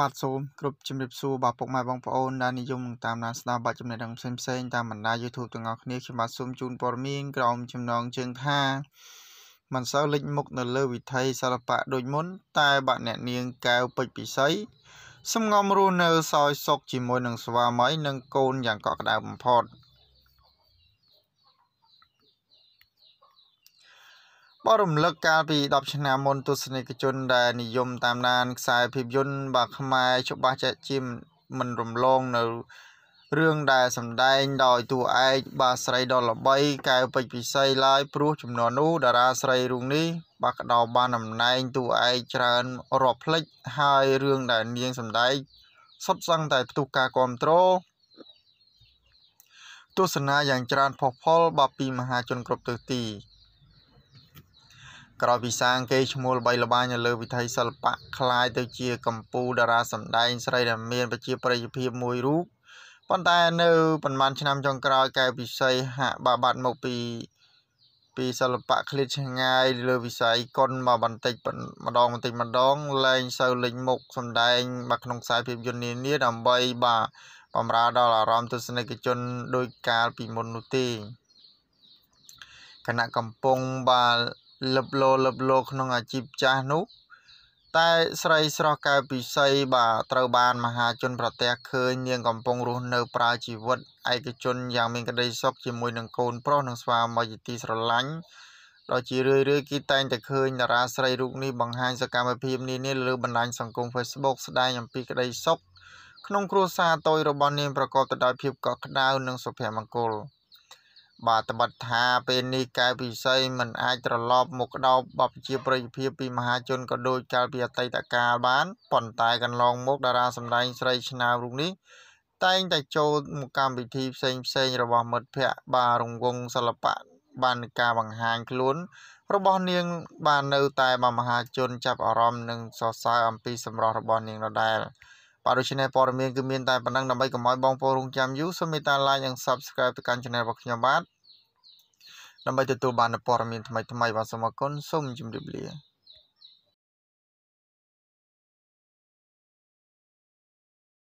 បាទសូមគ្រប់ជំរាបសួរបាទពុកម៉ែបងប្អូនដែលនិយមនឹងតាមដានស្ដាប់បាទចំណេះដឹងផ្សេងផ្សេងតាមបណ្ដា YouTube ទាំងអស់គ្នាខ្ញុំបាទសូមជូនព័ត៌មានក្រមចំណងជើងថាមិនសូវលេចមុខនៅលើវិថីសិល្បៈដូចមុន តែ បាទអ្នកនាងកែវពេជ្រពិសីសំងំរស់នៅសោយសុខជាមួយនឹងស្វាមីនិងកូនយ៉ាងកក់ក្ដៅបំផុត។បករំលឹកកាលពី10ឆ្នាំមុនទស្សនិកជនដែលនិយមតាមដានខ្សែភាពយន្តបាទខ្មែរច្បាស់ចាក់ជាមិនរំលងនៅរឿងដែលសម្ដែងដោយតួឯកបាទស្រីដ៏ល្បីកែវពេជ្រពិសីឡើយព្រោះចំនួននោះតារាស្រីរូងនេះបាទក្តោបបានតំណែងតួឯកច្រើនរាប់ផ្លេចហើយរឿងដែលនាងសម្ដែងសុទ្ធសឹងតែផ្ទុះការគ្រប់គ្រងទស្សនាយ៉ាងច្រើនផុសផុលបាទពីមហាជនគ្រប់ទិសទីក្រោយពីសាងគេឈ្មោះល្បីល្បាញនៅលើវិថីសិល្បៈคล้ายទៅជាកម្ពូលតារាសម្ដែងស្រីដែលមាន ប្រជាប្រិយភាពមួយរូបប៉ុន្តែនៅប្រហែលឆ្នាំចុងក្រោយកែវិស័យហាក់បាបាត់មកពីពីសិល្បៈឃ្លាតឆ្ងាយលើវិស័យកុនមកបន្តិចម្ដងបន្តិចម្ដងលែងសូវលេចមុខសម្ដែងមកក្នុងខ្សែភាពយន្តនានាដើម្បីបាទបំរើដល់អារម្មណ៍ទស្សនិកជនដោយកាលពីមុននោះទេគណៈកំពុងបាទលឹបលោលឹបលោក្នុងអាជីពចាស់នោះតែស្រីស្រស់កែពិសីបាទត្រូវបានមហាជនប្រទះឃើញនាងកំពុងរស់នៅប្រើជីវិតឯកជនយ៉ាងមានក្តីសុខជាមួយនឹងកូនប្រុសនិងស្វាមីជាទីស្រឡាញ់ដោយជារឿយៗគេតែងតែឃើញតារាស្រីរូបនេះបង្ហាញសកម្មភាពនានាលើបណ្ដាញសង្គម Facebook ស្ដែងអំពីក្តីសុខក្នុងគ្រួសារតូចរបស់នាងប្រកបទៅដោយភាពកក់ក្ដៅនិងសុភមង្គល។បាទត្បិតថាពេលនេះកែវពិសីមិនអាចត្រឡប់មកដោបបព្វជិប្រិយភាពពីមហាជនក៏ដូចកាលពីអតីតកាលបានប៉ុន្តែកន្លងមក តារាសម្ដែង ស្រីឆ្នើមរូបនេះតែងតែចូលមកកម្មវិធីផ្សេងផ្សេងរបស់មិត្តភ័ក្តិបាទរង្វង់សិល្បៈបានការបង្ហាញខ្លួនរបស់នាង បាននៅ តែមហាជន ចាប់អារម្មណ៍និងសរសើរអំពីសម្រស់របស់នាងដដែលបាទដូច្នេះព័ត៌មានគឺមានតែប៉ុណ្ណឹងដើម្បីកុំឲ្យបងប្អូនរងចាំយូរសូមមេត្តា like និង subscribe ទៅកាន់ channel របស់ខ្ញុំបាទដើម្បីទទួលបានព័ត៌មានថ្មីៗបាទសូមអរគុណសូមជម្រាបលា